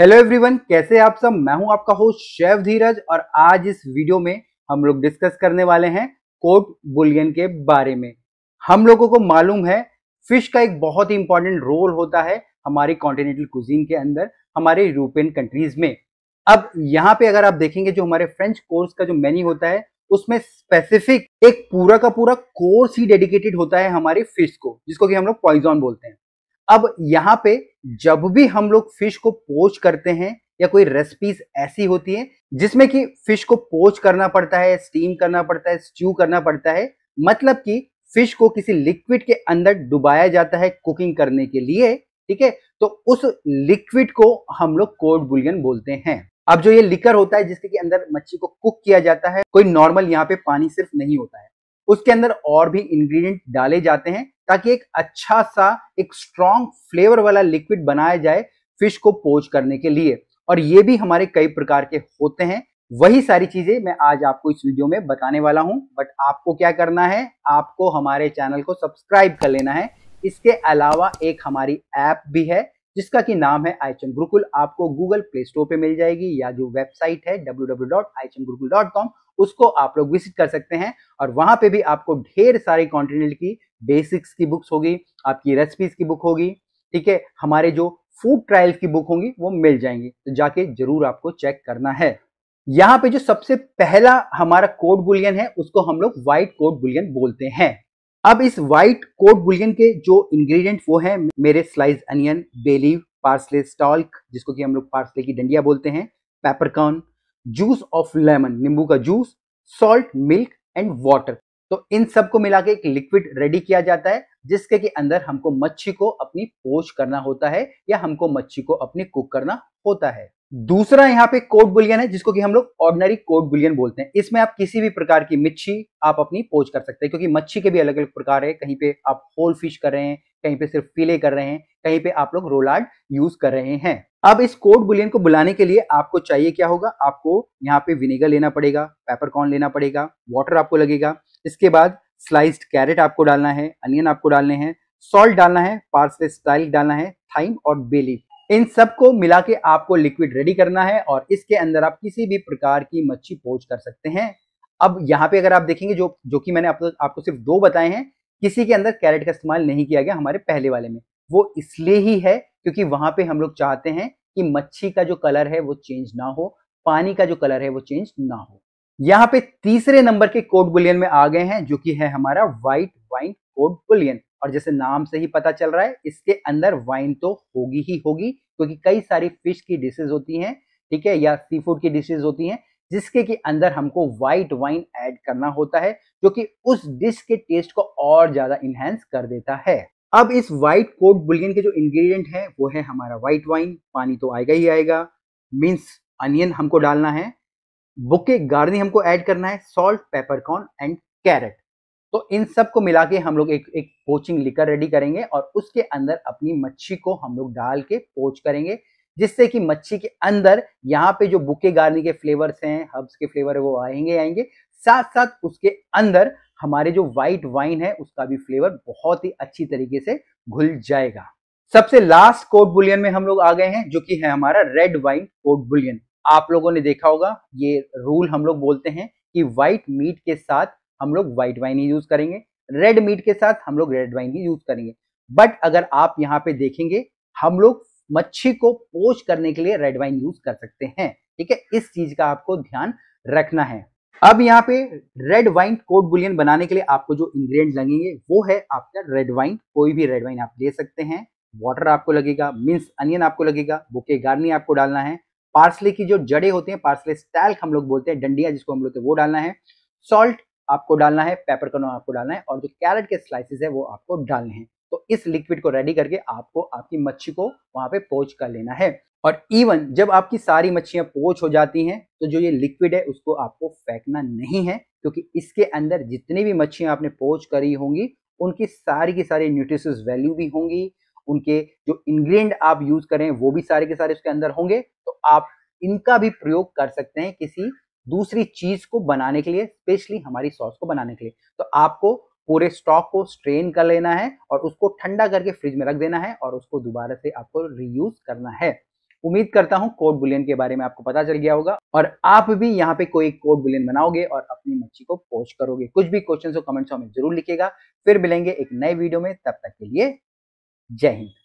hello everyone कैसे आप सब मैं हूं आपका होस्ट शैव धीरज और आज इस वीडियो में हम लोग डिस्कस करने वाले हैं कोट बुलियन के बारे में हम लोगों को मालूम है फिश का एक बहुत ही इंपॉर्टेंट रोल होता है हमारी कॉन्टिनेंटल कुजीन के अंदर हमारे यूरोपियन कंट्रीज में अब यहाँ पे अगर आप देखेंगे जो हमारे फ्रेंच कोर्स का जो मेन्यू होता है उसमें स्पेसिफिक एक पूरा का पूरा कोर्स ही डेडिकेटेड होता है हमारे फिश को जिसको कि हम लोग पॉइजॉन बोलते हैं अब यहाँ पे जब भी हम लोग फिश को पोच करते हैं या कोई रेसिपीज ऐसी होती है जिसमें कि फिश को पोच करना पड़ता है स्टीम करना पड़ता है स्ट्यू करना पड़ता है मतलब कि फिश को किसी लिक्विड के अंदर डुबाया जाता है कुकिंग करने के लिए ठीक है तो उस लिक्विड को हम लोग कोल्ड बुलियन बोलते हैं अब जो ये लिकर होता है जिसके अंदर मच्छी को कुक किया जाता है कोई नॉर्मल यहाँ पे पानी सिर्फ नहीं होता है उसके अंदर और भी इंग्रेडिएंट डाले जाते हैं ताकि एक अच्छा सा एक स्ट्रॉन्ग फ्लेवर वाला लिक्विड बनाया जाए फिश को पोच करने के लिए और ये भी हमारे कई प्रकार के होते हैं वही सारी चीजें मैं आज आपको इस वीडियो में बताने वाला हूं बट आपको क्या करना है आपको हमारे चैनल को सब्सक्राइब कर लेना है इसके अलावा एक हमारी ऐप भी है जिसका की नाम है आई गुरुकुल आपको गूगल प्ले स्टोर पे मिल जाएगी या जो वेबसाइट है डब्ल्यू उसको आप लोग विजिट कर सकते हैं और वहां पे भी आपको ढेर सारी कॉन्टिनेंट की बेसिक्स की बुक्स होगी आपकी रेसिपीज की बुक होगी ठीक है हमारे जो फूड ट्रायल्स की बुक होंगी वो मिल जाएंगी तो जाके जरूर आपको चेक करना है यहाँ पे जो सबसे पहला हमारा कोड बुलियन है उसको हम लोग व्हाइट कोड बुलियन बोलते हैं अब इस व्हाइट कोड बुलियन के जो इंग्रेडिएंट वो है मेरे slice onion bay leaf parsley stalk जिसको कि हम लोग पार्सले की डंडिया बोलते हैं पेपरकॉर्न जूस ऑफ लेमन नींबू का juice salt milk and water तो इन सबको मिला के एक लिक्विड रेडी किया जाता है जिसके के अंदर हमको मच्छी को अपनी पोच करना होता है या हमको मच्छी को अपनी कुक करना होता है दूसरा यहाँ पे कोट बुलियन है जिसको कि हम लोग ऑर्डनरी कोट बुलियन बोलते हैं इसमें आप किसी भी प्रकार की मिच्छी आप अपनी पोच कर सकते हैं क्योंकि मच्छी के भी अलग अलग प्रकार है कहीं पे आप होल फिश कर रहे हैं कहीं पे सिर्फ पीले कर रहे हैं कहीं पे आप लोग रोलाड यूज कर रहे हैं अब इस कोड बुलियन को बुलाने के लिए आपको चाहिए क्या होगा आपको यहाँ पे विनेगर लेना पड़ेगा पेपरकॉर्न लेना पड़ेगा वाटर आपको लगेगा इसके बाद स्लाइस्ड कैरेट आपको डालना है अनियन आपको डालने हैं सॉल्ट डालना है पार्सले स्टाइल डालना है थाइम और बेली इन सबको मिला के आपको लिक्विड रेडी करना है और इसके अंदर आप किसी भी प्रकार की मच्छी पोच कर सकते हैं अब यहाँ पे अगर आप देखेंगे जो जो कि मैंने आपको आपको सिर्फ दो बताए हैं किसी के अंदर कैरेट का इस्तेमाल नहीं किया गया हमारे पहले वाले में वो इसलिए ही है क्योंकि वहां पे हम लोग चाहते हैं कि मच्छी का जो कलर है वो चेंज ना हो पानी का जो कलर है वो चेंज ना हो यहाँ पे तीसरे नंबर के कोड बुलियन में आ गए हैं जो कि है हमारा व्हाइट वाइन कोड बुलियन और जैसे नाम से ही पता चल रहा है इसके अंदर वाइन तो होगी ही होगी क्योंकि कई सारी फिश की डिशेज होती है ठीक है या सी फूड की डिशेज होती है जिसके की अंदर हमको वाइट वाइन ऐड करना होता है जो कि उस डिश के टेस्ट को और ज्यादा इनहेंस कर देता है अब इस वाइट कोट बुलियन के जो इंग्रेडिएंट है वो है हमारा व्हाइट वाइन पानी तो आएगा ही आएगा मीन्स अनियन हमको डालना है बुके गार्नि हमको ऐड करना है सॉल्ट पेपरकॉर्न एंड कैरेट तो इन सब को मिला के हम लोग एक एक पोचिंग लिकर रेडी करेंगे और उसके अंदर अपनी मच्छी को हम लोग डाल के पोच करेंगे जिससे कि मच्छी के अंदर यहाँ पे जो बुके गार्नि के फ्लेवर्स हैं हर्ब्स के फ्लेवर है वो आएंगे आएंगे साथ साथ उसके अंदर हमारे जो व्हाइट वाइन है उसका भी फ्लेवर बहुत ही अच्छी तरीके से घुल जाएगा सबसे लास्ट कोट बुलियन में हम लोग आ गए हैं जो कि है हमारा रेड वाइन कोट बुलियन आप लोगों ने देखा होगा ये रूल हम लोग बोलते हैं कि व्हाइट मीट के साथ हम लोग व्हाइट वाइन ही यूज करेंगे रेड मीट के साथ हम लोग रेड वाइन ही यूज करेंगे बट अगर आप यहाँ पे देखेंगे हम लोग मच्छी को पोच करने के लिए रेड वाइन यूज कर सकते हैं ठीक है इस चीज का आपको ध्यान रखना है अब यहाँ पे रेड वाइन कोट बुलियन बनाने के लिए आपको जो इंग्रेडिएंट लगेंगे वो है आपका रेड वाइन कोई भी रेड वाइन आप ले सकते हैं वाटर आपको लगेगा मिन्स अनियन आपको लगेगा बुके गार्नी आपको डालना है पार्सले की जो जड़े होते हैं पार्सले स्टैल्क हम लोग बोलते हैं डंडिया जिसको हम लोग तो वो डालना है सॉल्ट आपको डालना है पेपर कनो आपको डालना है और जो कैरेट के स्लाइसिस है वो आपको डालने हैं तो इस लिक्विड को रेडी करके आपको आपकी मच्छी को वहां पे पोच कर लेना है और इवन जब आपकी सारी मच्छियाँ पोच हो जाती हैं तो जो ये लिक्विड है उसको आपको फेंकना नहीं है क्योंकि इसके अंदर जितनी भी मच्छियाँ आपने पोच करी होंगी उनकी सारी की सारी न्यूट्रिश वैल्यू भी होंगी उनके जो इंग्रेडिएंट आप यूज करें वो भी सारे के सारे उसके अंदर होंगे तो आप इनका भी प्रयोग कर सकते हैं किसी दूसरी चीज को बनाने के लिए स्पेशली हमारी सॉस को बनाने के लिए तो आपको पूरे स्टॉक को स्ट्रेन कर लेना है और उसको ठंडा करके फ्रिज में रख देना है और उसको दोबारा से आपको रीयूज करना है उम्मीद करता हूं कोड बुलियन के बारे में आपको पता चल गया होगा और आप भी यहाँ पे कोई कोड बुलियन बनाओगे और अपनी मच्छी को पोस्ट करोगे कुछ भी क्वेश्चन हो कमेंट्स हमें जरूर लिखेगा फिर मिलेंगे एक नए वीडियो में तब तक के लिए जय हिंद